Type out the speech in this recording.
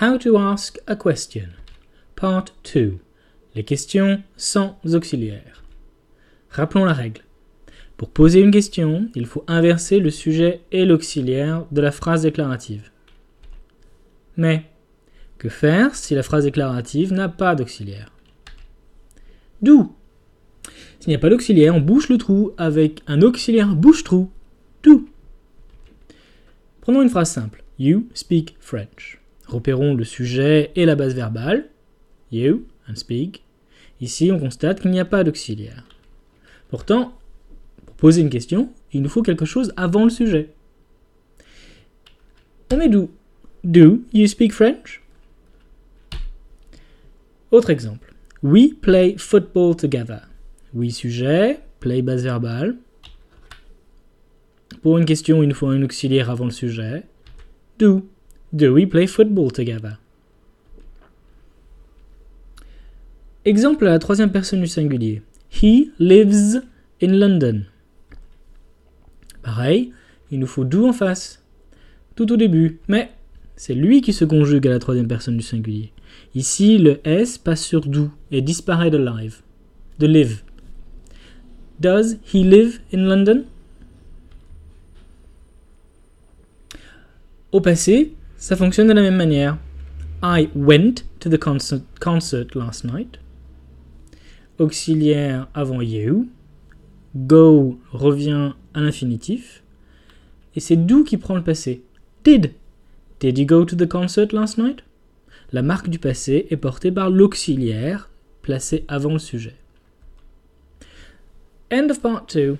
How to ask a question. Part 2. Les questions sans auxiliaire. Rappelons la règle. Pour poser une question, il faut inverser le sujet et l'auxiliaire de la phrase déclarative. Mais, que faire si la phrase déclarative n'a pas d'auxiliaire D'où S'il n'y a pas d'auxiliaire, on bouche le trou avec un auxiliaire bouche-trou. D'où Prenons une phrase simple. You speak French. Repérons le sujet et la base verbale, you and speak. Ici, on constate qu'il n'y a pas d'auxiliaire. Pourtant, pour poser une question, il nous faut quelque chose avant le sujet. On est do. Do you speak French? Autre exemple. We play football together. Oui, sujet, play base verbale. Pour une question, il nous faut un auxiliaire avant le sujet. Do. Do we play football together? Exemple à la troisième personne du singulier. He lives in London. Pareil, il nous faut d'où en face. Tout au début. Mais c'est lui qui se conjugue à la troisième personne du singulier. Ici, le S passe sur do et disparaît de live. De live. Does he live in London? Au passé, ça fonctionne de la même manière. I went to the concert, last night. Auxiliaire avant you. Go revient à l'infinitif. Et c'est d'où qui prend le passé. Did. Did you go to the concert last night? La marque du passé est portée par l'auxiliaire placé avant le sujet. End of part 2.